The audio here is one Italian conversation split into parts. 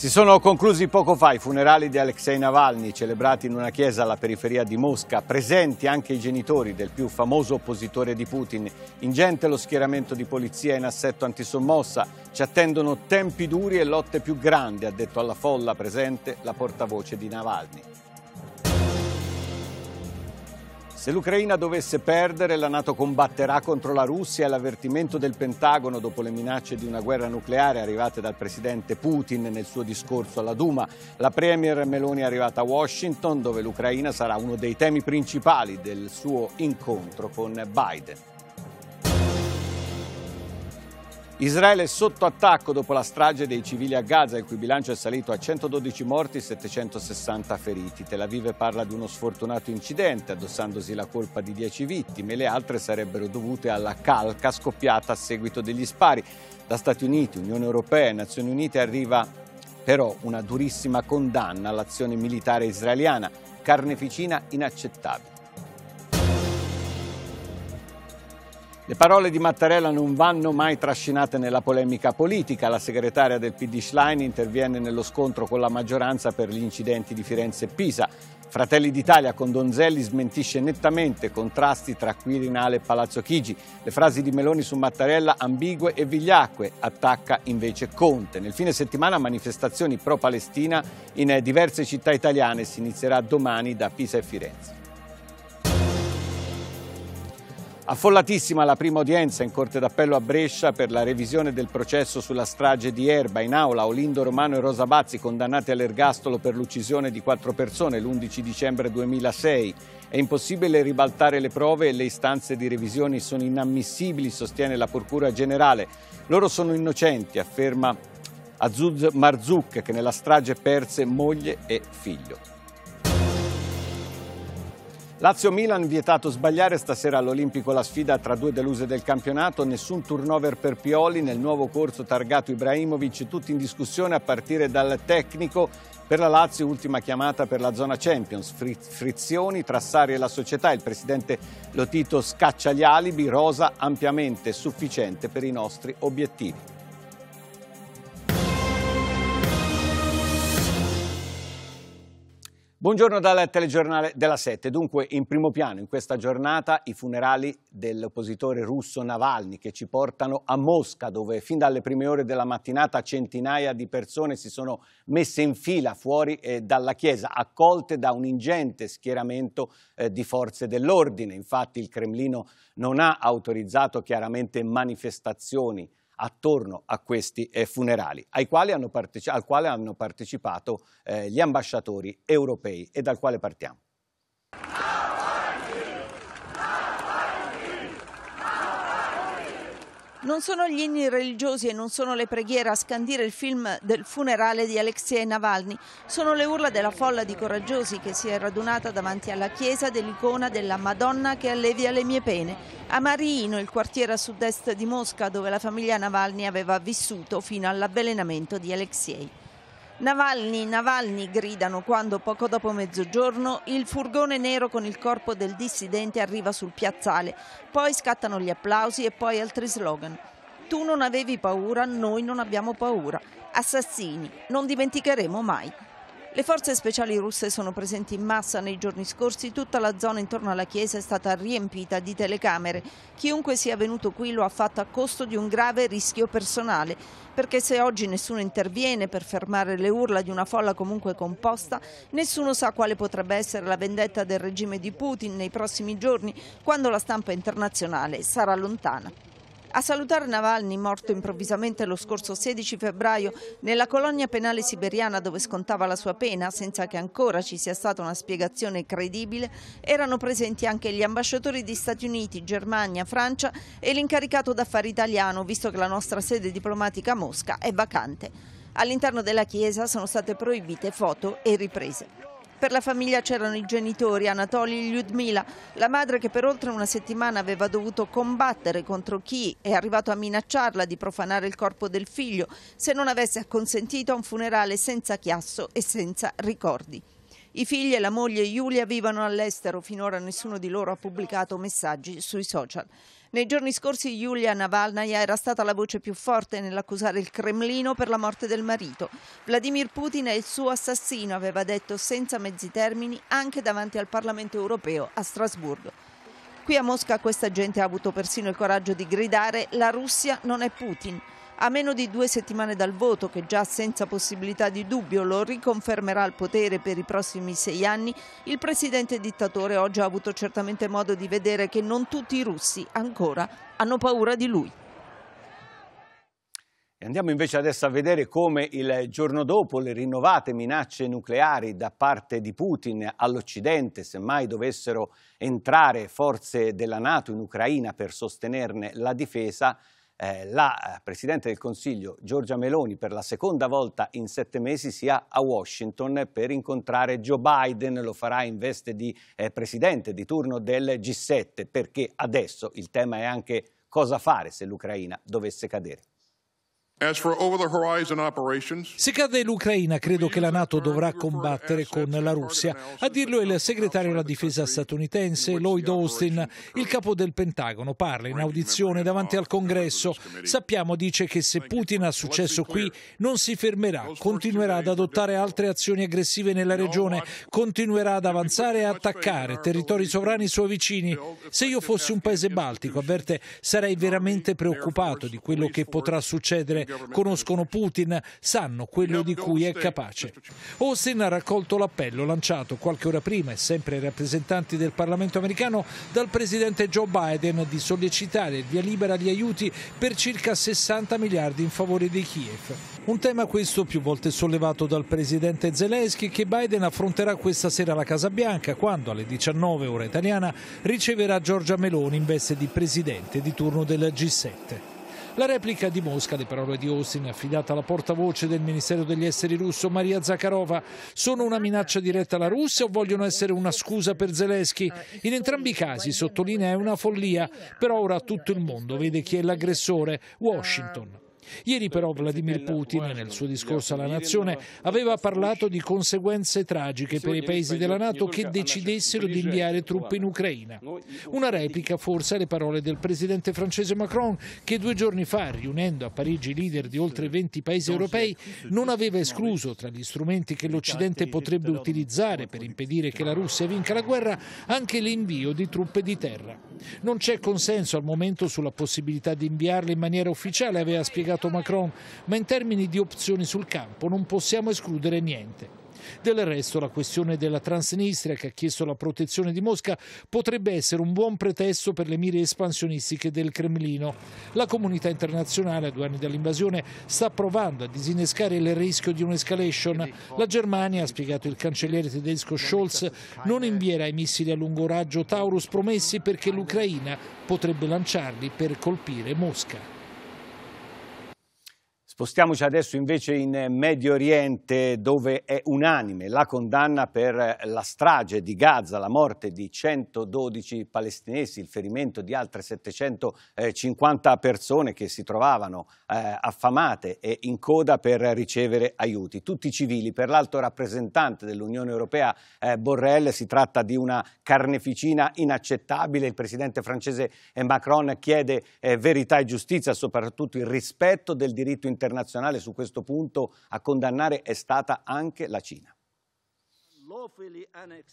Si sono conclusi poco fa i funerali di Alexei Navalny, celebrati in una chiesa alla periferia di Mosca, presenti anche i genitori del più famoso oppositore di Putin. Ingente lo schieramento di polizia in assetto antisommossa. Ci attendono tempi duri e lotte più grandi, ha detto alla folla presente la portavoce di Navalny. Se l'Ucraina dovesse perdere, la Nato combatterà contro la Russia e l'avvertimento del Pentagono dopo le minacce di una guerra nucleare arrivate dal presidente Putin nel suo discorso alla Duma. La premier Meloni è arrivata a Washington dove l'Ucraina sarà uno dei temi principali del suo incontro con Biden. Israele è sotto attacco dopo la strage dei civili a Gaza, il cui bilancio è salito a 112 morti e 760 feriti. Tel Aviv parla di uno sfortunato incidente, addossandosi la colpa di 10 vittime. Le altre sarebbero dovute alla calca scoppiata a seguito degli spari. Da Stati Uniti, Unione Europea e Nazioni Unite arriva però una durissima condanna all'azione militare israeliana, carneficina inaccettabile. Le parole di Mattarella non vanno mai trascinate nella polemica politica. La segretaria del PD Schlein interviene nello scontro con la maggioranza per gli incidenti di Firenze e Pisa. Fratelli d'Italia con Donzelli smentisce nettamente contrasti tra Quirinale e Palazzo Chigi. Le frasi di Meloni su Mattarella ambigue e vigliacque, attacca invece Conte. Nel fine settimana manifestazioni pro-Palestina in eh, diverse città italiane, si inizierà domani da Pisa e Firenze. Affollatissima la prima udienza in Corte d'Appello a Brescia per la revisione del processo sulla strage di Erba. In aula Olindo Romano e Rosa Bazzi condannati all'ergastolo per l'uccisione di quattro persone l'11 dicembre 2006. È impossibile ribaltare le prove e le istanze di revisione sono inammissibili, sostiene la Procura Generale. Loro sono innocenti, afferma Azuz Marzouk che nella strage perse moglie e figlio. Lazio-Milan vietato sbagliare stasera all'Olimpico la sfida tra due deluse del campionato, nessun turnover per Pioli nel nuovo corso targato Ibrahimovic, tutti in discussione a partire dal tecnico. Per la Lazio ultima chiamata per la zona Champions, frizioni tra Sari e la società, il presidente Lotito scaccia gli alibi, rosa ampiamente sufficiente per i nostri obiettivi. Buongiorno dal telegiornale della Sette. Dunque, in primo piano in questa giornata i funerali dell'oppositore russo Navalny che ci portano a Mosca, dove fin dalle prime ore della mattinata centinaia di persone si sono messe in fila fuori eh, dalla chiesa, accolte da un ingente schieramento eh, di forze dell'ordine. Infatti il Cremlino non ha autorizzato chiaramente manifestazioni attorno a questi eh, funerali, ai quali hanno al quale hanno partecipato eh, gli ambasciatori europei e dal quale partiamo. Non sono gli inni religiosi e non sono le preghiere a scandire il film del funerale di Alexei Navalny, sono le urla della folla di coraggiosi che si è radunata davanti alla chiesa dell'icona della Madonna che allevia le mie pene, a Mariino, il quartiere a sud-est di Mosca dove la famiglia Navalny aveva vissuto fino all'avvelenamento di Alexei. Navalny, Navalny gridano quando poco dopo mezzogiorno il furgone nero con il corpo del dissidente arriva sul piazzale, poi scattano gli applausi e poi altri slogan. Tu non avevi paura, noi non abbiamo paura. Assassini, non dimenticheremo mai. Le forze speciali russe sono presenti in massa nei giorni scorsi, tutta la zona intorno alla chiesa è stata riempita di telecamere. Chiunque sia venuto qui lo ha fatto a costo di un grave rischio personale, perché se oggi nessuno interviene per fermare le urla di una folla comunque composta, nessuno sa quale potrebbe essere la vendetta del regime di Putin nei prossimi giorni, quando la stampa internazionale sarà lontana. A salutare Navalny, morto improvvisamente lo scorso 16 febbraio nella colonia penale siberiana dove scontava la sua pena, senza che ancora ci sia stata una spiegazione credibile, erano presenti anche gli ambasciatori di Stati Uniti, Germania, Francia e l'incaricato d'affari italiano, visto che la nostra sede diplomatica a Mosca è vacante. All'interno della chiesa sono state proibite foto e riprese. Per la famiglia c'erano i genitori Anatoli Lyudmila, la madre che per oltre una settimana aveva dovuto combattere contro chi è arrivato a minacciarla di profanare il corpo del figlio se non avesse acconsentito a un funerale senza chiasso e senza ricordi. I figli e la moglie Giulia vivono all'estero, finora nessuno di loro ha pubblicato messaggi sui social. Nei giorni scorsi Yulia Navalnaya era stata la voce più forte nell'accusare il Cremlino per la morte del marito. Vladimir Putin è il suo assassino, aveva detto senza mezzi termini anche davanti al Parlamento europeo a Strasburgo. Qui a Mosca questa gente ha avuto persino il coraggio di gridare la Russia non è Putin. A meno di due settimane dal voto, che già senza possibilità di dubbio lo riconfermerà al potere per i prossimi sei anni, il presidente dittatore oggi ha avuto certamente modo di vedere che non tutti i russi ancora hanno paura di lui. andiamo invece adesso a vedere come il giorno dopo le rinnovate minacce nucleari da parte di Putin all'Occidente, semmai dovessero entrare forze della Nato in Ucraina per sostenerne la difesa, eh, la eh, Presidente del Consiglio Giorgia Meloni per la seconda volta in sette mesi sia a Washington per incontrare Joe Biden, lo farà in veste di eh, Presidente di turno del G7 perché adesso il tema è anche cosa fare se l'Ucraina dovesse cadere. Se cade l'Ucraina, credo che la NATO dovrà combattere con la Russia. A dirlo è il segretario alla difesa statunitense, Lloyd Austin. Il capo del Pentagono parla in audizione davanti al Congresso. Sappiamo, dice, che se Putin ha successo qui, non si fermerà, continuerà ad adottare altre azioni aggressive nella regione, continuerà ad avanzare e attaccare territori sovrani suoi vicini. Se io fossi un paese baltico, avverte, sarei veramente preoccupato di quello che potrà succedere conoscono Putin, sanno quello di cui è capace. Austin ha raccolto l'appello lanciato qualche ora prima e sempre ai rappresentanti del Parlamento americano dal presidente Joe Biden di sollecitare il via libera agli aiuti per circa 60 miliardi in favore di Kiev. Un tema questo più volte sollevato dal presidente Zelensky che Biden affronterà questa sera alla Casa Bianca quando alle 19 ora italiana riceverà Giorgia Meloni in veste di presidente di turno del G7. La replica di Mosca le parole di Austin affidata alla portavoce del Ministero degli Esteri russo Maria Zakharova. Sono una minaccia diretta alla Russia o vogliono essere una scusa per Zelensky? In entrambi i casi, sottolinea, è una follia, però ora tutto il mondo vede chi è l'aggressore, Washington. Ieri però Vladimir Putin, nel suo discorso alla nazione, aveva parlato di conseguenze tragiche per i paesi della Nato che decidessero di inviare truppe in Ucraina. Una replica forse alle parole del presidente francese Macron che due giorni fa, riunendo a Parigi leader di oltre 20 paesi europei, non aveva escluso tra gli strumenti che l'Occidente potrebbe utilizzare per impedire che la Russia vinca la guerra anche l'invio di truppe di terra. Non c'è consenso al momento sulla possibilità di inviarle in maniera ufficiale, aveva spiegato dichiarato Macron, ma in termini di opzioni sul campo non possiamo escludere niente. Del resto la questione della Transnistria che ha chiesto la protezione di Mosca potrebbe essere un buon pretesto per le mire espansionistiche del Cremlino. La comunità internazionale a due anni dall'invasione sta provando a disinnescare il rischio di un'escalation. La Germania, ha spiegato il cancelliere tedesco Scholz, non invierà i missili a lungo raggio Taurus promessi perché l'Ucraina potrebbe lanciarli per colpire Mosca. Spostiamoci adesso invece in Medio Oriente dove è unanime la condanna per la strage di Gaza, la morte di 112 palestinesi, il ferimento di altre 750 persone che si trovavano eh, affamate e in coda per ricevere aiuti. Tutti civili, per l'alto rappresentante dell'Unione Europea eh, Borrell si tratta di una carneficina inaccettabile. Il presidente francese Macron chiede eh, verità e giustizia, soprattutto il rispetto del diritto internazionale internazionale su questo punto a condannare è stata anche la Cina.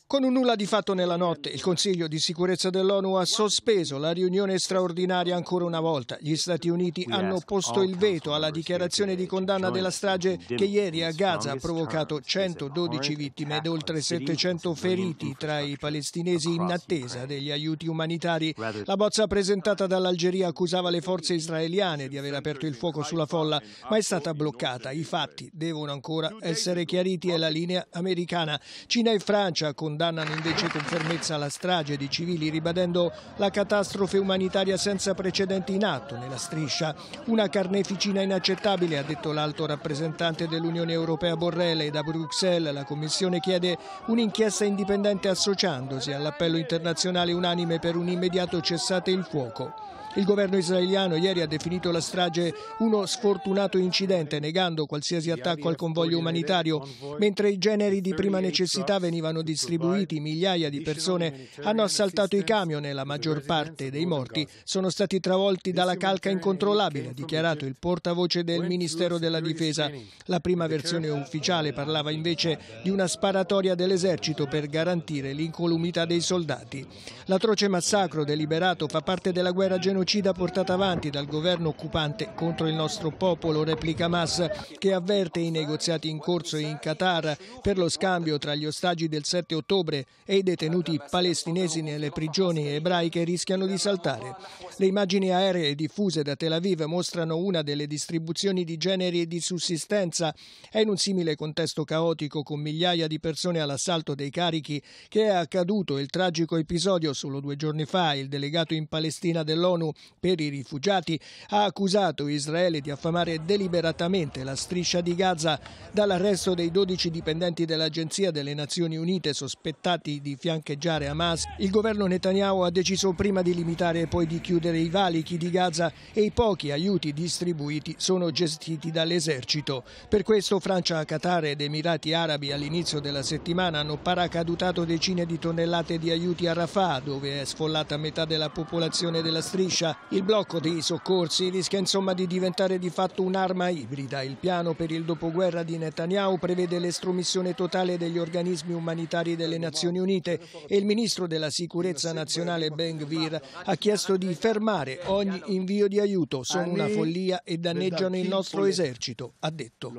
Con un nulla di fatto nella notte, il Consiglio di sicurezza dell'ONU ha sospeso la riunione straordinaria ancora una volta. Gli Stati Uniti hanno posto il veto alla dichiarazione di condanna della strage che ieri a Gaza ha provocato 112 vittime ed oltre 700 feriti tra i palestinesi in attesa degli aiuti umanitari. La bozza presentata dall'Algeria accusava le forze israeliane di aver aperto il fuoco sulla folla, ma è stata bloccata. I fatti devono ancora essere chiariti e la linea americana. Cina e Francia condannano invece con fermezza la strage di civili ribadendo la catastrofe umanitaria senza precedenti in atto nella striscia. Una carneficina inaccettabile, ha detto l'alto rappresentante dell'Unione Europea Borrell e da Bruxelles la Commissione chiede un'inchiesta indipendente associandosi all'appello internazionale unanime per un immediato cessate il fuoco. Il governo israeliano ieri ha definito la strage uno sfortunato incidente, negando qualsiasi attacco al convoglio umanitario. Mentre i generi di prima necessità venivano distribuiti, migliaia di persone hanno assaltato i camion e la maggior parte dei morti sono stati travolti dalla calca incontrollabile, ha dichiarato il portavoce del Ministero della Difesa. La prima versione ufficiale parlava invece di una sparatoria dell'esercito per garantire l'incolumità dei soldati. L'atroce massacro deliberato fa parte della guerra generale genocida portata avanti dal governo occupante contro il nostro popolo, replica Hamas, che avverte i negoziati in corso in Qatar per lo scambio tra gli ostaggi del 7 ottobre e i detenuti palestinesi nelle prigioni ebraiche rischiano di saltare. Le immagini aeree diffuse da Tel Aviv mostrano una delle distribuzioni di generi e di sussistenza. È in un simile contesto caotico con migliaia di persone all'assalto dei carichi che è accaduto il tragico episodio solo due giorni fa. Il delegato in Palestina dell'ONU ONU per i rifugiati ha accusato Israele di affamare deliberatamente la striscia di Gaza dall'arresto dei 12 dipendenti dell'Agenzia delle Nazioni Unite sospettati di fiancheggiare Hamas. Il governo Netanyahu ha deciso prima di limitare e poi di chiudere i valichi di Gaza e i pochi aiuti distribuiti sono gestiti dall'esercito. Per questo Francia, Qatar ed Emirati Arabi all'inizio della settimana hanno paracadutato decine di tonnellate di aiuti a Rafah, dove è sfollata metà della popolazione della striscia. Brescia. Il blocco dei soccorsi rischia insomma di diventare di fatto un'arma ibrida. Il piano per il dopoguerra di Netanyahu prevede l'estromissione totale degli organismi umanitari delle Nazioni Unite e il ministro della Sicurezza nazionale Ben Gvir ha chiesto di fermare ogni invio di aiuto. Sono una follia e danneggiano il nostro esercito, ha detto.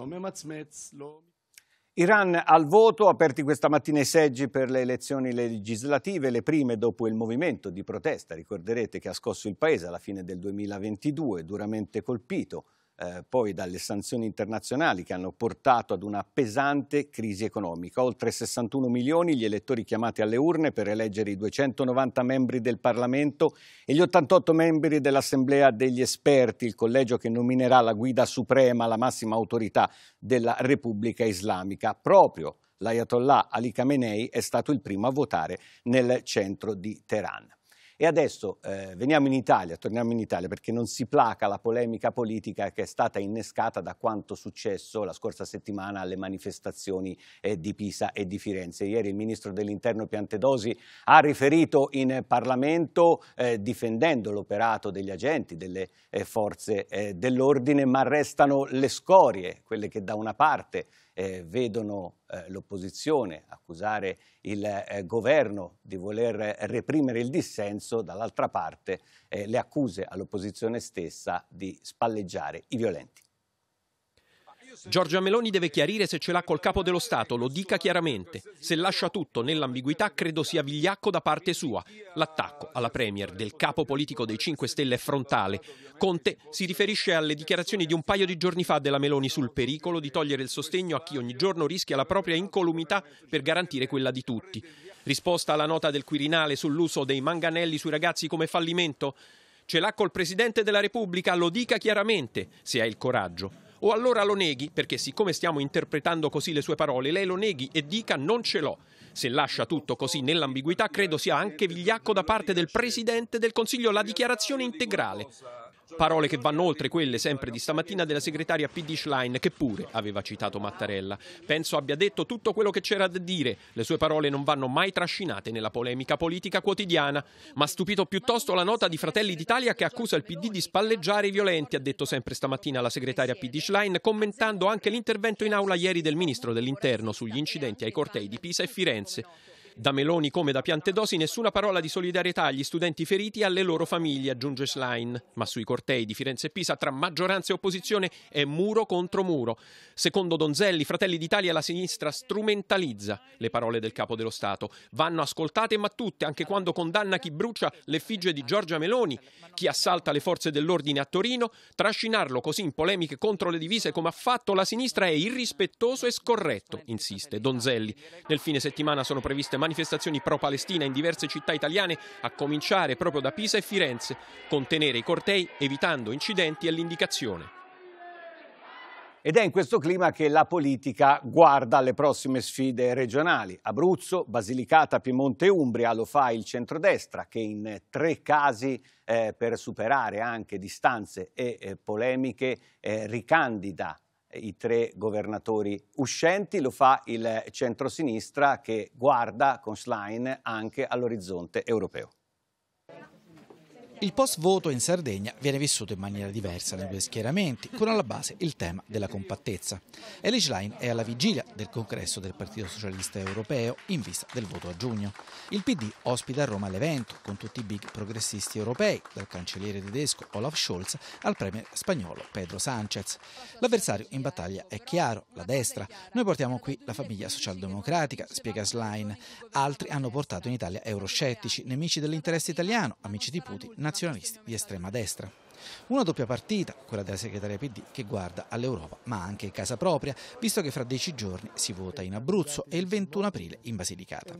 Iran al voto, aperti questa mattina i seggi per le elezioni legislative, le prime dopo il movimento di protesta, ricorderete che ha scosso il paese alla fine del 2022, duramente colpito eh, poi dalle sanzioni internazionali che hanno portato ad una pesante crisi economica. Oltre 61 milioni gli elettori chiamati alle urne per eleggere i 290 membri del Parlamento e gli 88 membri dell'Assemblea degli Esperti, il collegio che nominerà la guida suprema, la massima autorità della Repubblica Islamica, proprio l'Ayatollah Ali Khamenei è stato il primo a votare nel centro di Teheran. E adesso eh, veniamo in Italia, torniamo in Italia perché non si placa la polemica politica che è stata innescata da quanto successo la scorsa settimana alle manifestazioni eh, di Pisa e di Firenze. Ieri il ministro dell'Interno Piantedosi ha riferito in Parlamento eh, difendendo l'operato degli agenti, delle eh, forze eh, dell'ordine, ma restano le scorie, quelle che da una parte eh, vedono eh, l'opposizione accusare il eh, governo di voler reprimere il dissenso, dall'altra parte eh, le accuse all'opposizione stessa di spalleggiare i violenti. Giorgia Meloni deve chiarire se ce l'ha col capo dello Stato, lo dica chiaramente. Se lascia tutto nell'ambiguità credo sia vigliacco da parte sua. L'attacco alla Premier del capo politico dei 5 Stelle è frontale. Conte si riferisce alle dichiarazioni di un paio di giorni fa della Meloni sul pericolo di togliere il sostegno a chi ogni giorno rischia la propria incolumità per garantire quella di tutti. Risposta alla nota del Quirinale sull'uso dei manganelli sui ragazzi come fallimento? Ce l'ha col Presidente della Repubblica, lo dica chiaramente, se ha il coraggio o allora lo neghi, perché siccome stiamo interpretando così le sue parole, lei lo neghi e dica non ce l'ho. Se lascia tutto così nell'ambiguità, credo sia anche vigliacco da parte del Presidente del Consiglio la dichiarazione integrale. Parole che vanno oltre quelle sempre di stamattina della segretaria PD Schlein che pure aveva citato Mattarella. Penso abbia detto tutto quello che c'era da dire. Le sue parole non vanno mai trascinate nella polemica politica quotidiana. Ma ha stupito piuttosto la nota di Fratelli d'Italia che accusa il PD di spalleggiare i violenti, ha detto sempre stamattina la segretaria PD Schlein, commentando anche l'intervento in aula ieri del ministro dell'Interno sugli incidenti ai cortei di Pisa e Firenze. Da Meloni come da Piantedosi nessuna parola di solidarietà agli studenti feriti e alle loro famiglie, aggiunge Schlein. Ma sui cortei di Firenze e Pisa tra maggioranza e opposizione è muro contro muro. Secondo Donzelli, Fratelli d'Italia la sinistra strumentalizza le parole del capo dello Stato. Vanno ascoltate ma tutte, anche quando condanna chi brucia l'effigie di Giorgia Meloni, chi assalta le forze dell'ordine a Torino, trascinarlo così in polemiche contro le divise come ha fatto la sinistra è irrispettoso e scorretto, insiste Donzelli. Nel fine settimana sono previste manifestazioni manifestazioni pro-Palestina in diverse città italiane, a cominciare proprio da Pisa e Firenze, contenere i cortei evitando incidenti è l'indicazione. Ed è in questo clima che la politica guarda alle prossime sfide regionali. Abruzzo, Basilicata, Piemonte e Umbria lo fa il centrodestra che in tre casi eh, per superare anche distanze e eh, polemiche eh, ricandida i tre governatori uscenti, lo fa il centrosinistra che guarda con Schlein anche all'orizzonte europeo. Il post-voto in Sardegna viene vissuto in maniera diversa nei due schieramenti, con alla base il tema della compattezza. Elish Line è alla vigilia del congresso del Partito Socialista Europeo in vista del voto a giugno. Il PD ospita a Roma l'evento, con tutti i big progressisti europei, dal cancelliere tedesco Olaf Scholz al premier spagnolo Pedro Sanchez. L'avversario in battaglia è chiaro, la destra. Noi portiamo qui la famiglia socialdemocratica, spiega Schlein. Altri hanno portato in Italia euroscettici, nemici dell'interesse italiano, amici di Putin, nazionalisti di estrema destra. Una doppia partita, quella della segretaria PD, che guarda all'Europa ma anche in casa propria, visto che fra dieci giorni si vota in Abruzzo e il 21 aprile in Basilicata.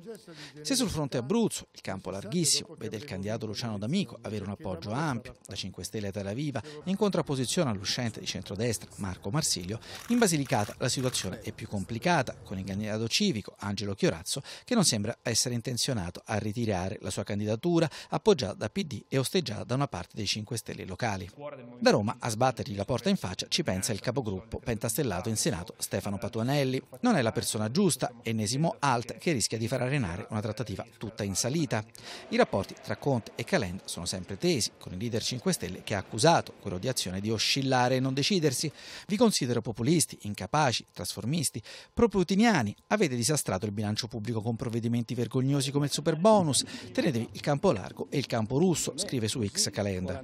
Se sul fronte Abruzzo il campo larghissimo vede il candidato Luciano D'Amico avere un appoggio ampio, da 5 Stelle a Tel Aviva, in contrapposizione all'uscente di centrodestra Marco Marsilio, in Basilicata la situazione è più complicata, con il candidato civico Angelo Chiorazzo che non sembra essere intenzionato a ritirare la sua candidatura appoggiata da PD e osteggiata da una parte dei 5 Stelle locali locali. Da Roma a sbattergli la porta in faccia ci pensa il capogruppo pentastellato in Senato Stefano Patuanelli. Non è la persona giusta, ennesimo alt che rischia di far arenare una trattativa tutta in salita. I rapporti tra Conte e Calenda sono sempre tesi, con il leader 5 Stelle che ha accusato quello di azione di oscillare e non decidersi. Vi considero populisti, incapaci, trasformisti, proputiniani. Avete disastrato il bilancio pubblico con provvedimenti vergognosi come il super bonus. Tenetevi il campo largo e il campo russo, scrive su X Calenda.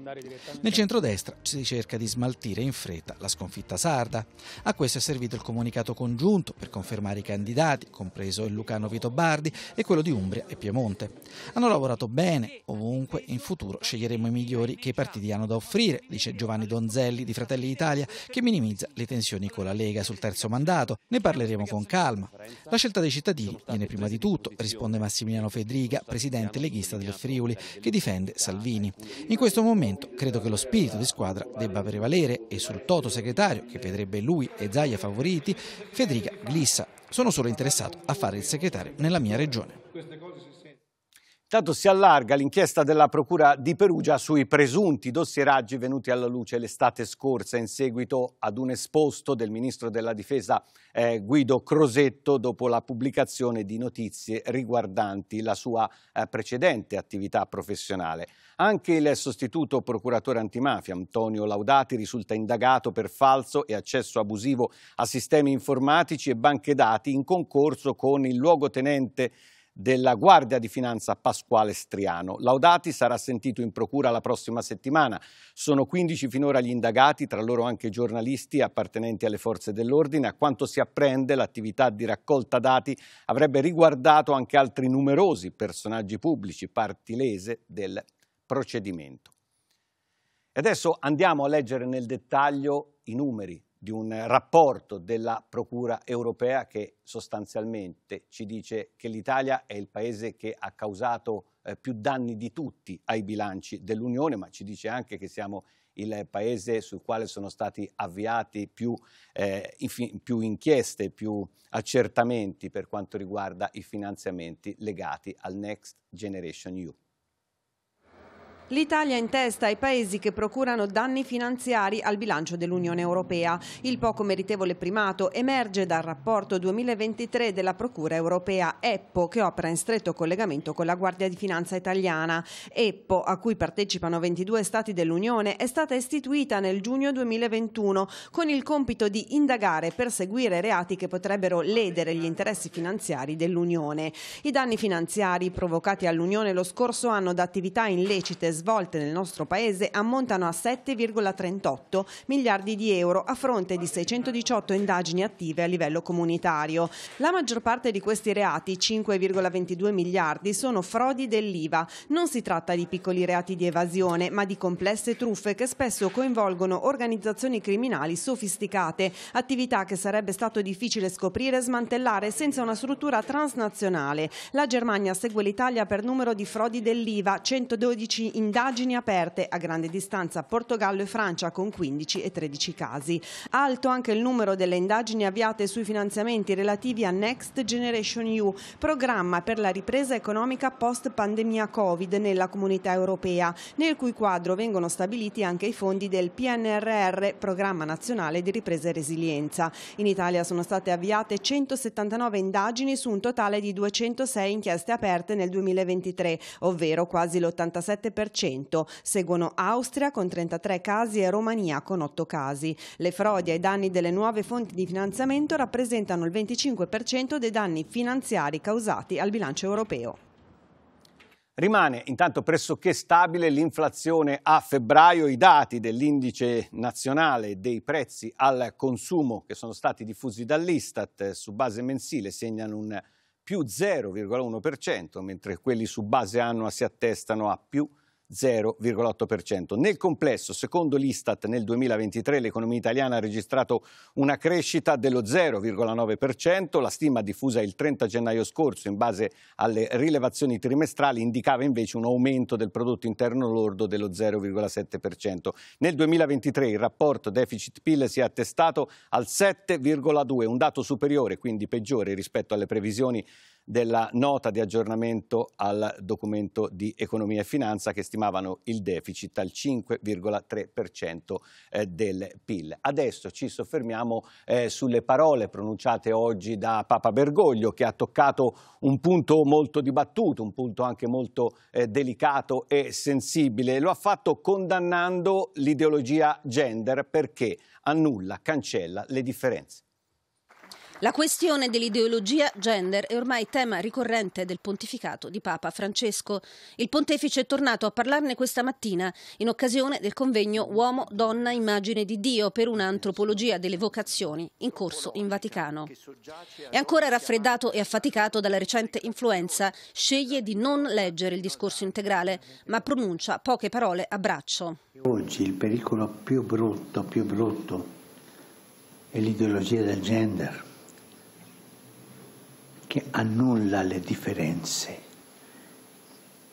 Nel centrodestra si cerca di smaltire in fretta la sconfitta sarda. A questo è servito il comunicato congiunto per confermare i candidati, compreso il lucano Vito Bardi e quello di Umbria e Piemonte. Hanno lavorato bene, ovunque in futuro sceglieremo i migliori che i partiti hanno da offrire, dice Giovanni Donzelli di Fratelli d'Italia, che minimizza le tensioni con la Lega sul terzo mandato. Ne parleremo con calma. La scelta dei cittadini viene prima di tutto, risponde Massimiliano Fedriga, presidente leghista del Friuli, che difende Salvini. In questo momento credo che lo spirito di squadra debba prevalere e sul toto segretario, che vedrebbe lui e Zaia favoriti, Federica Glissa. Sono solo interessato a fare il segretario nella mia regione. Tanto si allarga l'inchiesta della Procura di Perugia sui presunti dossieraggi venuti alla luce l'estate scorsa in seguito ad un esposto del ministro della Difesa eh, Guido Crosetto dopo la pubblicazione di notizie riguardanti la sua eh, precedente attività professionale. Anche il sostituto procuratore antimafia Antonio Laudati risulta indagato per falso e accesso abusivo a sistemi informatici e banche dati in concorso con il luogotenente della Guardia di Finanza Pasquale Striano. Laudati sarà sentito in procura la prossima settimana. Sono 15 finora gli indagati, tra loro anche giornalisti appartenenti alle forze dell'ordine. A quanto si apprende, l'attività di raccolta dati avrebbe riguardato anche altri numerosi personaggi pubblici, parti lese del procedimento. adesso andiamo a leggere nel dettaglio i numeri di un rapporto della Procura europea che sostanzialmente ci dice che l'Italia è il paese che ha causato eh, più danni di tutti ai bilanci dell'Unione, ma ci dice anche che siamo il paese sul quale sono stati avviati più, eh, più, inchieste, più accertamenti per quanto riguarda i finanziamenti legati al Next Generation EU. L'Italia è in testa ai paesi che procurano danni finanziari al bilancio dell'Unione Europea. Il poco meritevole primato emerge dal rapporto 2023 della Procura Europea EPPO che opera in stretto collegamento con la Guardia di Finanza italiana. EPPO, a cui partecipano 22 Stati dell'Unione, è stata istituita nel giugno 2021 con il compito di indagare e perseguire reati che potrebbero ledere gli interessi finanziari dell'Unione. I danni finanziari provocati all'Unione lo scorso anno da attività illecite svolte nel nostro Paese ammontano a 7,38 miliardi di euro a fronte di 618 indagini attive a livello comunitario. La maggior parte di questi reati, 5,22 miliardi, sono frodi dell'IVA. Non si tratta di piccoli reati di evasione, ma di complesse truffe che spesso coinvolgono organizzazioni criminali sofisticate, attività che sarebbe stato difficile scoprire e smantellare senza una struttura transnazionale. La Germania segue l'Italia per numero di frodi dell'IVA, 112 in Indagini aperte a grande distanza Portogallo e Francia con 15 e 13 casi. Alto anche il numero delle indagini avviate sui finanziamenti relativi a Next Generation EU, programma per la ripresa economica post pandemia Covid nella comunità europea, nel cui quadro vengono stabiliti anche i fondi del PNRR, Programma Nazionale di Ripresa e Resilienza. In Italia sono state avviate 179 indagini su un totale di 206 inchieste aperte nel 2023, ovvero quasi l'87% Seguono Austria con 33 casi e Romania con 8 casi. Le frodi ai danni delle nuove fonti di finanziamento rappresentano il 25% dei danni finanziari causati al bilancio europeo. Rimane intanto pressoché stabile l'inflazione a febbraio. I dati dell'indice nazionale dei prezzi al consumo che sono stati diffusi dall'Istat eh, su base mensile segnano un più 0,1%, mentre quelli su base annua si attestano a più 0,1%. 0,8%. Nel complesso, secondo l'Istat, nel 2023 l'economia italiana ha registrato una crescita dello 0,9%, la stima diffusa il 30 gennaio scorso in base alle rilevazioni trimestrali indicava invece un aumento del prodotto interno lordo dello 0,7%. Nel 2023 il rapporto deficit-PIL si è attestato al 7,2, un dato superiore, quindi peggiore rispetto alle previsioni della nota di aggiornamento al documento di economia e finanza che stimavano il deficit al 5,3% eh, del PIL. Adesso ci soffermiamo eh, sulle parole pronunciate oggi da Papa Bergoglio che ha toccato un punto molto dibattuto, un punto anche molto eh, delicato e sensibile. Lo ha fatto condannando l'ideologia gender perché annulla, cancella le differenze. La questione dell'ideologia gender è ormai tema ricorrente del pontificato di Papa Francesco. Il pontefice è tornato a parlarne questa mattina in occasione del convegno Uomo, Donna, Immagine di Dio per un'antropologia delle vocazioni in corso in Vaticano. È ancora raffreddato e affaticato dalla recente influenza, sceglie di non leggere il discorso integrale, ma pronuncia poche parole a braccio. Oggi il pericolo più brutto, più brutto è l'ideologia del gender che annulla le differenze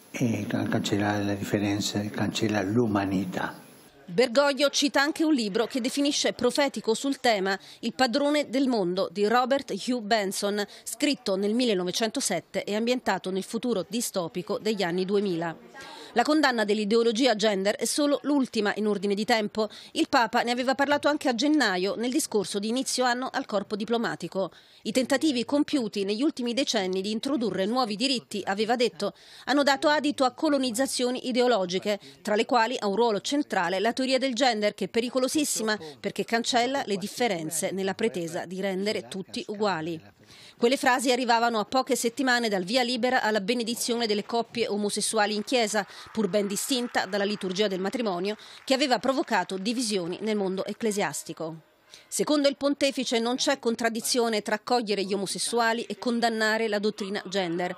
e cancellare le differenze cancella l'umanità. Bergoglio cita anche un libro che definisce profetico sul tema Il padrone del mondo di Robert Hugh Benson, scritto nel 1907 e ambientato nel futuro distopico degli anni 2000. La condanna dell'ideologia gender è solo l'ultima in ordine di tempo. Il Papa ne aveva parlato anche a gennaio nel discorso di inizio anno al corpo diplomatico. I tentativi compiuti negli ultimi decenni di introdurre nuovi diritti, aveva detto, hanno dato adito a colonizzazioni ideologiche, tra le quali ha un ruolo centrale la teoria del gender che è pericolosissima perché cancella le differenze nella pretesa di rendere tutti uguali. Quelle frasi arrivavano a poche settimane dal via libera alla benedizione delle coppie omosessuali in chiesa, pur ben distinta dalla liturgia del matrimonio, che aveva provocato divisioni nel mondo ecclesiastico. Secondo il pontefice non c'è contraddizione tra accogliere gli omosessuali e condannare la dottrina gender.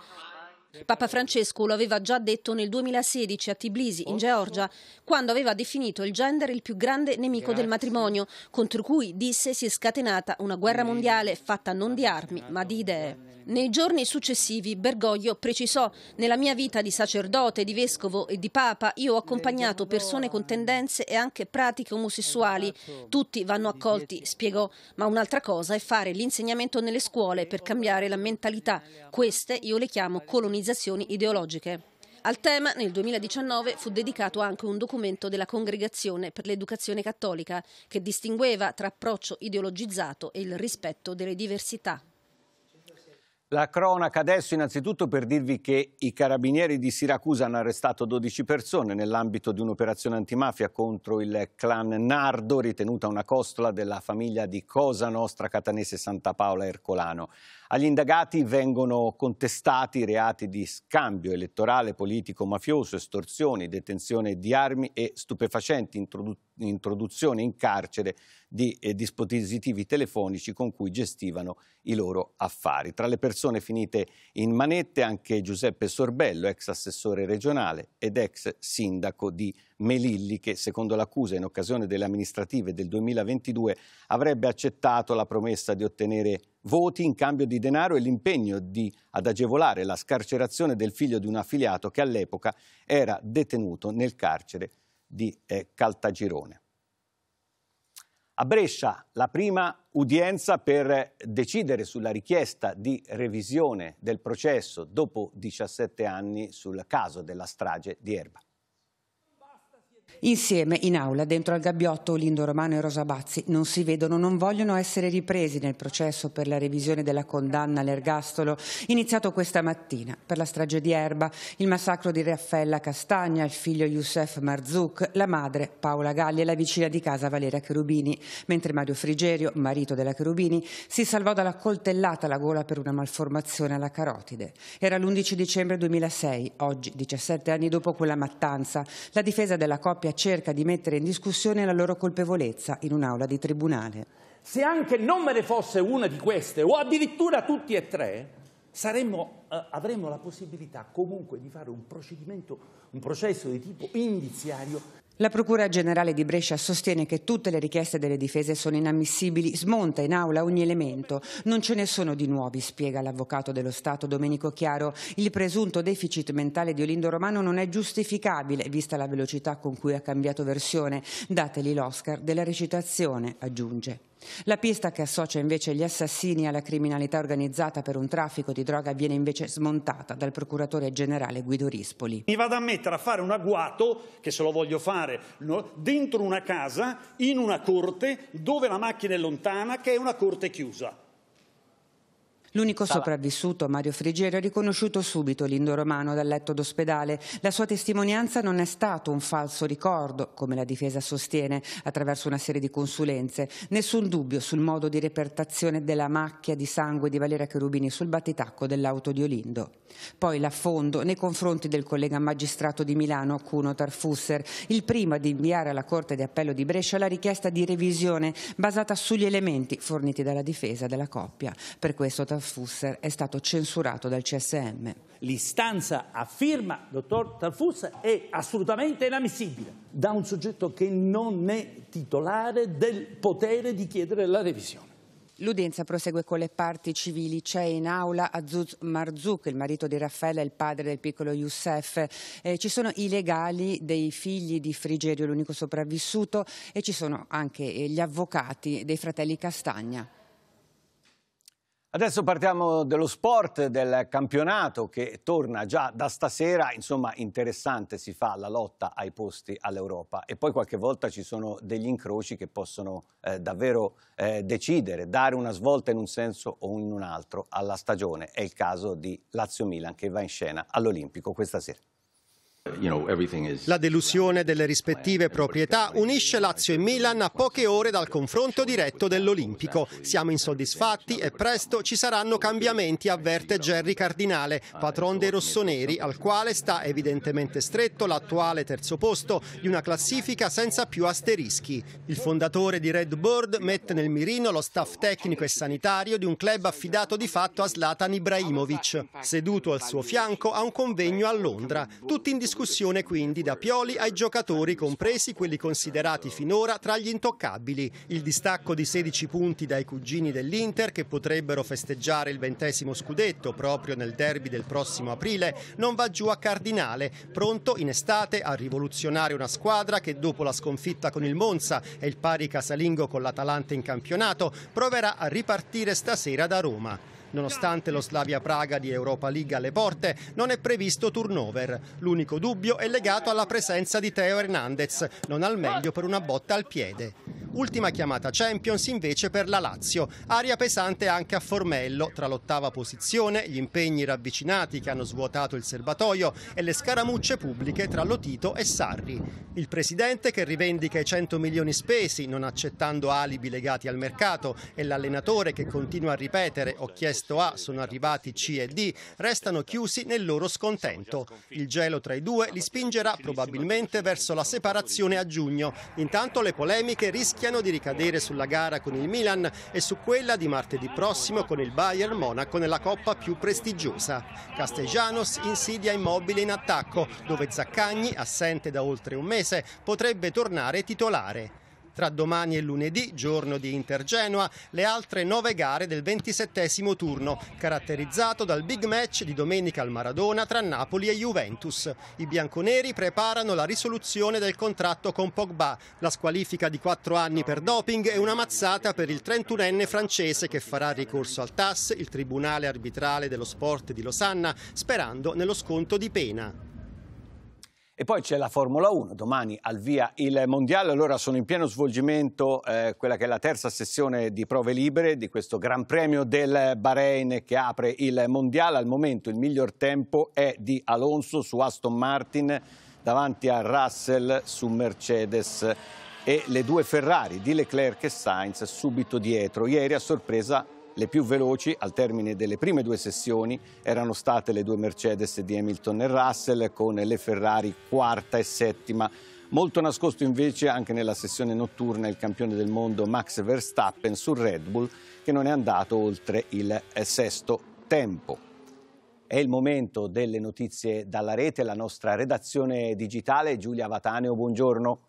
Papa Francesco lo aveva già detto nel 2016 a Tbilisi, in Georgia, quando aveva definito il gender il più grande nemico del matrimonio, contro cui disse si è scatenata una guerra mondiale fatta non di armi ma di idee. Nei giorni successivi Bergoglio precisò nella mia vita di sacerdote, di vescovo e di papa io ho accompagnato persone con tendenze e anche pratiche omosessuali. Tutti vanno accolti, spiegò, ma un'altra cosa è fare l'insegnamento nelle scuole per cambiare la mentalità. Queste io le chiamo colonizzazioni organizzazioni ideologiche. Al tema, nel 2019, fu dedicato anche un documento della Congregazione per l'Educazione Cattolica, che distingueva tra approccio ideologizzato e il rispetto delle diversità. La cronaca adesso innanzitutto per dirvi che i carabinieri di Siracusa hanno arrestato 12 persone nell'ambito di un'operazione antimafia contro il clan Nardo, ritenuta una costola della famiglia di Cosa Nostra Catanese Santa Paola Ercolano. Agli indagati vengono contestati reati di scambio elettorale politico-mafioso, estorsioni, detenzione di armi e stupefacenti, introduzione introduzione in carcere di eh, dispositivi telefonici con cui gestivano i loro affari. Tra le persone finite in manette anche Giuseppe Sorbello, ex assessore regionale ed ex sindaco di Melilli, che secondo l'accusa in occasione delle amministrative del 2022 avrebbe accettato la promessa di ottenere voti in cambio di denaro e l'impegno di, ad agevolare la scarcerazione del figlio di un affiliato che all'epoca era detenuto nel carcere di eh, Caltagirone. A Brescia la prima udienza per decidere sulla richiesta di revisione del processo dopo 17 anni sul caso della strage di Erba. Insieme in aula, dentro al gabbiotto, Lindo Romano e Rosa Bazzi non si vedono, non vogliono essere ripresi nel processo per la revisione della condanna all'ergastolo iniziato questa mattina per la strage di Erba, il massacro di Raffaella Castagna, il figlio Youssef Marzouk, la madre Paola Galli e la vicina di casa Valeria Cherubini, mentre Mario Frigerio, marito della Cherubini, si salvò dalla coltellata alla gola per una malformazione alla carotide. Era l'11 dicembre 2006, oggi, 17 anni dopo quella mattanza, la difesa della coppia cerca di mettere in discussione la loro colpevolezza in un'aula di tribunale. Se anche non me ne fosse una di queste, o addirittura tutti e tre, saremmo, eh, avremmo la possibilità comunque di fare un procedimento, un processo di tipo indiziario la Procura Generale di Brescia sostiene che tutte le richieste delle difese sono inammissibili, smonta in aula ogni elemento. Non ce ne sono di nuovi, spiega l'avvocato dello Stato Domenico Chiaro. Il presunto deficit mentale di Olindo Romano non è giustificabile, vista la velocità con cui ha cambiato versione. Dateli l'Oscar della recitazione, aggiunge. La pista che associa invece gli assassini alla criminalità organizzata per un traffico di droga viene invece smontata dal procuratore generale Guido Rispoli. Mi vado a mettere a fare un agguato, che se lo voglio fare, dentro una casa, in una corte, dove la macchina è lontana, che è una corte chiusa. L'unico sopravvissuto, Mario Frigiero, ha riconosciuto subito l'indoromano dal letto d'ospedale. La sua testimonianza non è stato un falso ricordo, come la difesa sostiene attraverso una serie di consulenze. Nessun dubbio sul modo di repertazione della macchia di sangue di Valera Cherubini sul battitacco dell'auto di Olindo. Poi l'affondo nei confronti del collega magistrato di Milano, Cuno Tarfusser, il primo ad inviare alla Corte di Appello di Brescia la richiesta di revisione basata sugli elementi forniti dalla difesa della coppia. Per questo Tarfusser Tarfusser è stato censurato dal CSM. L'istanza a firma, dottor Tarfusser, è assolutamente inammissibile da un soggetto che non è titolare del potere di chiedere la revisione. L'udienza prosegue con le parti civili. C'è in aula Azuz Marzouk, il marito di Raffaella e il padre del piccolo Youssef. Eh, ci sono i legali dei figli di Frigerio, l'unico sopravvissuto, e ci sono anche eh, gli avvocati dei fratelli Castagna. Adesso partiamo dello sport, del campionato che torna già da stasera, insomma interessante si fa la lotta ai posti all'Europa e poi qualche volta ci sono degli incroci che possono eh, davvero eh, decidere, dare una svolta in un senso o in un altro alla stagione. È il caso di Lazio-Milan che va in scena all'Olimpico questa sera. La delusione delle rispettive proprietà unisce Lazio e Milan a poche ore dal confronto diretto dell'Olimpico. Siamo insoddisfatti e presto ci saranno cambiamenti, avverte Gerry Cardinale, patron dei rossoneri, al quale sta evidentemente stretto l'attuale terzo posto di una classifica senza più asterischi. Il fondatore di Red Bird mette nel mirino lo staff tecnico e sanitario di un club affidato di fatto a Zlatan Ibrahimovic, seduto al suo fianco a un convegno a Londra. Tutti in discussione discussione quindi da Pioli ai giocatori, compresi quelli considerati finora tra gli intoccabili. Il distacco di 16 punti dai cugini dell'Inter, che potrebbero festeggiare il ventesimo scudetto proprio nel derby del prossimo aprile, non va giù a Cardinale, pronto in estate a rivoluzionare una squadra che dopo la sconfitta con il Monza e il pari casalingo con l'Atalanta in campionato, proverà a ripartire stasera da Roma. Nonostante lo Slavia Praga di Europa League alle porte, non è previsto turnover. L'unico dubbio è legato alla presenza di Teo Hernandez, non al meglio per una botta al piede. Ultima chiamata Champions invece per la Lazio, aria pesante anche a Formello, tra l'ottava posizione, gli impegni ravvicinati che hanno svuotato il serbatoio e le scaramucce pubbliche tra Lotito e Sarri. Il presidente che rivendica i 100 milioni spesi, non accettando alibi legati al mercato, e l'allenatore che continua a ripetere ho chiesto testo A sono arrivati C e D, restano chiusi nel loro scontento. Il gelo tra i due li spingerà probabilmente verso la separazione a giugno. Intanto le polemiche rischiano di ricadere sulla gara con il Milan e su quella di martedì prossimo con il Bayern Monaco nella coppa più prestigiosa. Castellanos insidia immobile in attacco, dove Zaccagni, assente da oltre un mese, potrebbe tornare titolare. Tra domani e lunedì, giorno di Inter Genoa, le altre nove gare del 27 turno, caratterizzato dal big match di domenica al Maradona tra Napoli e Juventus. I bianconeri preparano la risoluzione del contratto con Pogba, la squalifica di quattro anni per doping e una mazzata per il 31enne francese che farà ricorso al TAS, il Tribunale Arbitrale dello Sport di Losanna, sperando nello sconto di pena. E poi c'è la Formula 1, domani al via il Mondiale, allora sono in pieno svolgimento eh, quella che è la terza sessione di prove libere di questo Gran Premio del Bahrain che apre il Mondiale, al momento il miglior tempo è di Alonso su Aston Martin davanti a Russell su Mercedes e le due Ferrari di Leclerc e Sainz subito dietro. Ieri a sorpresa le più veloci, al termine delle prime due sessioni, erano state le due Mercedes di Hamilton e Russell con le Ferrari quarta e settima. Molto nascosto invece anche nella sessione notturna il campione del mondo Max Verstappen sul Red Bull che non è andato oltre il eh, sesto tempo. È il momento delle notizie dalla rete, la nostra redazione digitale. Giulia Vataneo, buongiorno.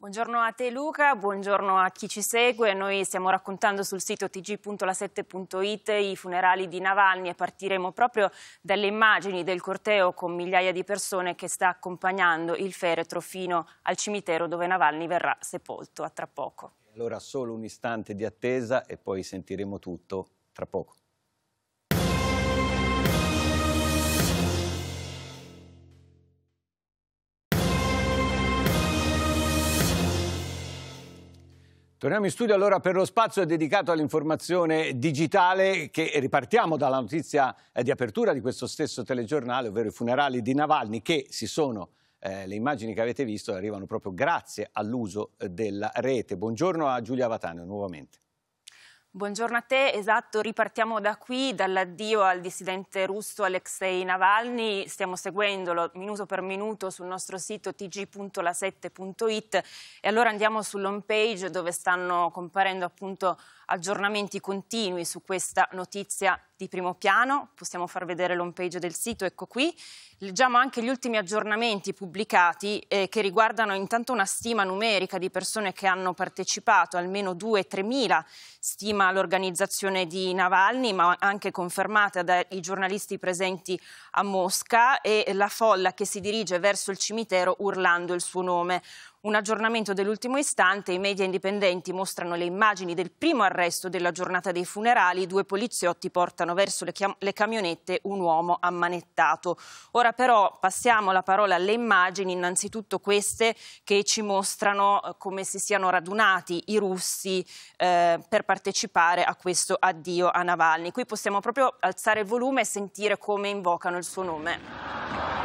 Buongiorno a te Luca, buongiorno a chi ci segue. Noi stiamo raccontando sul sito tg.la7.it i funerali di Navalny e partiremo proprio dalle immagini del corteo con migliaia di persone che sta accompagnando il feretro fino al cimitero dove Navalny verrà sepolto a tra poco. Allora solo un istante di attesa e poi sentiremo tutto tra poco. Torniamo in studio allora per lo spazio dedicato all'informazione digitale che ripartiamo dalla notizia eh, di apertura di questo stesso telegiornale, ovvero i funerali di Navalny che si sono, eh, le immagini che avete visto arrivano proprio grazie all'uso eh, della rete. Buongiorno a Giulia Vatano nuovamente. Buongiorno a te, esatto, ripartiamo da qui, dall'addio al dissidente russo Alexei Navalny, stiamo seguendolo minuto per minuto sul nostro sito tg.la7.it e allora andiamo sull'home page dove stanno comparendo appunto aggiornamenti continui su questa notizia di primo piano, possiamo far vedere l'home page del sito, ecco qui, leggiamo anche gli ultimi aggiornamenti pubblicati eh, che riguardano intanto una stima numerica di persone che hanno partecipato, almeno 2-3 mila, stima l'organizzazione di Navalny, ma anche confermata dai giornalisti presenti a Mosca e la folla che si dirige verso il cimitero urlando il suo nome. Un aggiornamento dell'ultimo istante, i media indipendenti mostrano le immagini del primo arresto della giornata dei funerali, due poliziotti portano verso le, le camionette un uomo ammanettato. Ora però passiamo la parola alle immagini, innanzitutto queste che ci mostrano eh, come si siano radunati i russi eh, per partecipare a questo addio a Navalny. Qui possiamo proprio alzare il volume e sentire come invocano il suo nome.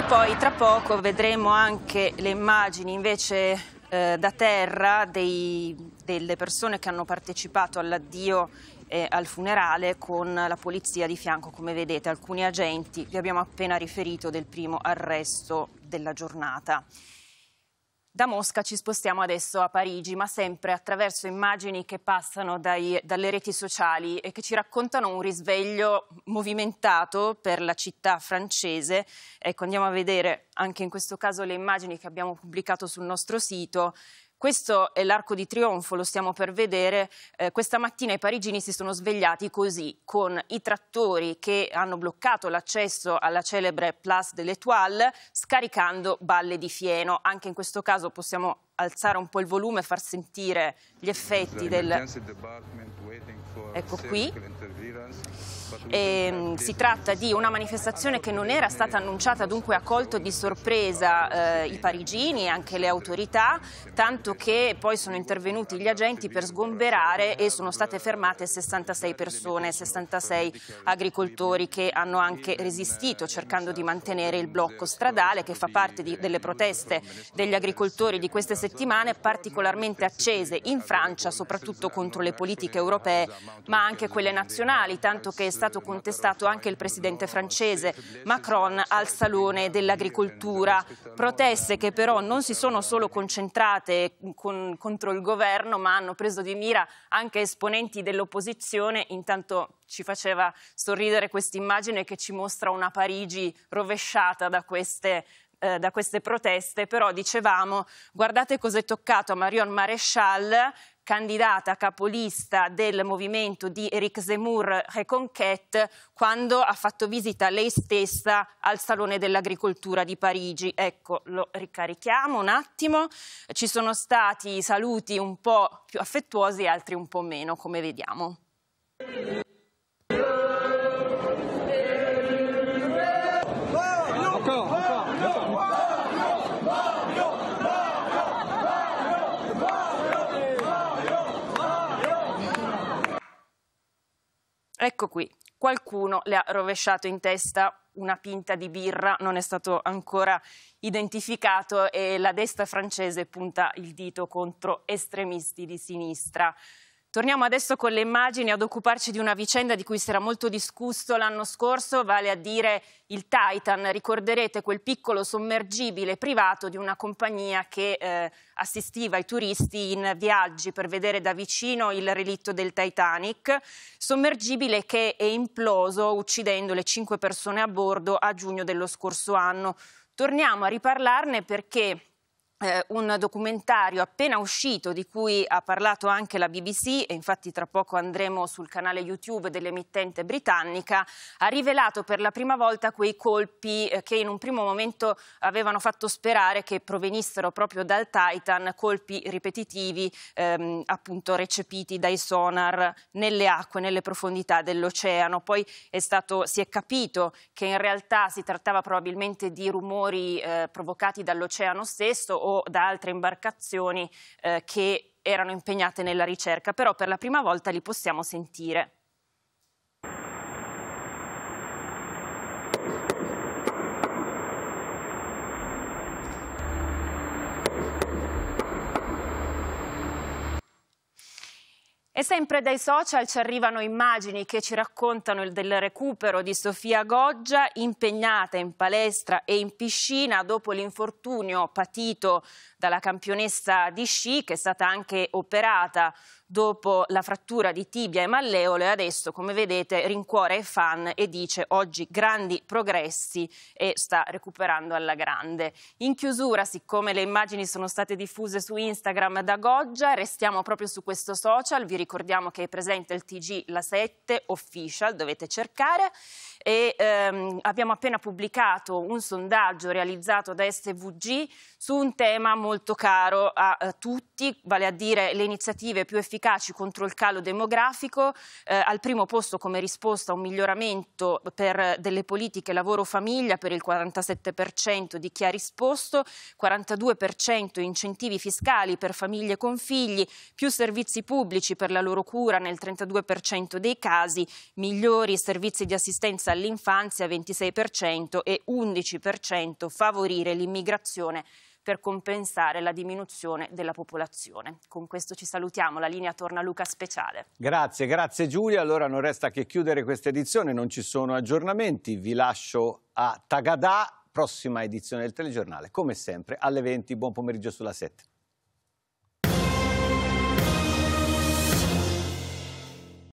E poi tra poco vedremo anche le immagini invece eh, da terra dei, delle persone che hanno partecipato all'addio eh, al funerale con la polizia di fianco, come vedete, alcuni agenti, vi abbiamo appena riferito del primo arresto della giornata. Da Mosca ci spostiamo adesso a Parigi, ma sempre attraverso immagini che passano dai, dalle reti sociali e che ci raccontano un risveglio movimentato per la città francese. Ecco, andiamo a vedere anche in questo caso le immagini che abbiamo pubblicato sul nostro sito. Questo è l'arco di trionfo, lo stiamo per vedere. Eh, questa mattina i parigini si sono svegliati così, con i trattori che hanno bloccato l'accesso alla celebre Place de l'Étoile, scaricando balle di fieno. Anche in questo caso possiamo alzare un po' il volume e far sentire gli effetti del... Ecco qui. E, ehm, si tratta di una manifestazione che non era stata annunciata, dunque ha colto di sorpresa eh, i parigini e anche le autorità, tanto che poi sono intervenuti gli agenti per sgomberare e sono state fermate 66 persone, 66 agricoltori che hanno anche resistito cercando di mantenere il blocco stradale che fa parte di, delle proteste degli agricoltori di queste settimane particolarmente accese in Francia, soprattutto contro le politiche europee ma anche quelle nazionali, tanto che è stato contestato anche il presidente francese Macron al Salone dell'Agricoltura. Proteste che però non si sono solo concentrate con, contro il governo, ma hanno preso di mira anche esponenti dell'opposizione. Intanto ci faceva sorridere questa immagine che ci mostra una Parigi rovesciata da queste eh, da queste proteste, però dicevamo guardate cos'è toccato a Marion Maréchal candidata capolista del movimento di Eric Zemmour Reconquête quando ha fatto visita lei stessa al Salone dell'Agricoltura di Parigi. Ecco, lo ricarichiamo un attimo. Ci sono stati saluti un po' più affettuosi e altri un po' meno, come vediamo. Ecco qui, qualcuno le ha rovesciato in testa una pinta di birra, non è stato ancora identificato e la destra francese punta il dito contro estremisti di sinistra. Torniamo adesso con le immagini ad occuparci di una vicenda di cui si era molto discusso l'anno scorso, vale a dire il Titan. Ricorderete quel piccolo sommergibile privato di una compagnia che eh, assistiva i turisti in viaggi per vedere da vicino il relitto del Titanic, sommergibile che è imploso uccidendo le cinque persone a bordo a giugno dello scorso anno. Torniamo a riparlarne perché eh, un documentario appena uscito di cui ha parlato anche la BBC e infatti tra poco andremo sul canale YouTube dell'emittente britannica, ha rivelato per la prima volta quei colpi eh, che in un primo momento avevano fatto sperare che provenissero proprio dal Titan, colpi ripetitivi ehm, appunto recepiti dai sonar nelle acque, nelle profondità dell'oceano. Poi è stato, si è capito che in realtà si trattava probabilmente di rumori eh, provocati dall'oceano stesso o da altre imbarcazioni eh, che erano impegnate nella ricerca, però per la prima volta li possiamo sentire. E sempre dai social ci arrivano immagini che ci raccontano il del recupero di Sofia Goggia impegnata in palestra e in piscina dopo l'infortunio patito dalla campionessa di sci che è stata anche operata dopo la frattura di tibia e malleolo e adesso, come vedete, rincuore i fan e dice oggi grandi progressi e sta recuperando alla grande. In chiusura, siccome le immagini sono state diffuse su Instagram da Goggia, restiamo proprio su questo social, vi ricordiamo che è presente il TG La 7 Official, dovete cercare e ehm, abbiamo appena pubblicato un sondaggio realizzato da SVG su un tema molto caro a, a eh, tutti, vale a dire le iniziative più efficaci efficaci contro il calo demografico, eh, al primo posto come risposta un miglioramento per eh, delle politiche lavoro-famiglia per il 47% di chi ha risposto, 42% incentivi fiscali per famiglie con figli, più servizi pubblici per la loro cura nel 32% dei casi, migliori servizi di assistenza all'infanzia 26% e 11% favorire l'immigrazione per compensare la diminuzione della popolazione. Con questo ci salutiamo, la linea torna a Luca Speciale. Grazie, grazie Giulia. Allora non resta che chiudere questa edizione, non ci sono aggiornamenti, vi lascio a Tagadà, prossima edizione del telegiornale, come sempre alle 20, buon pomeriggio sulla 7.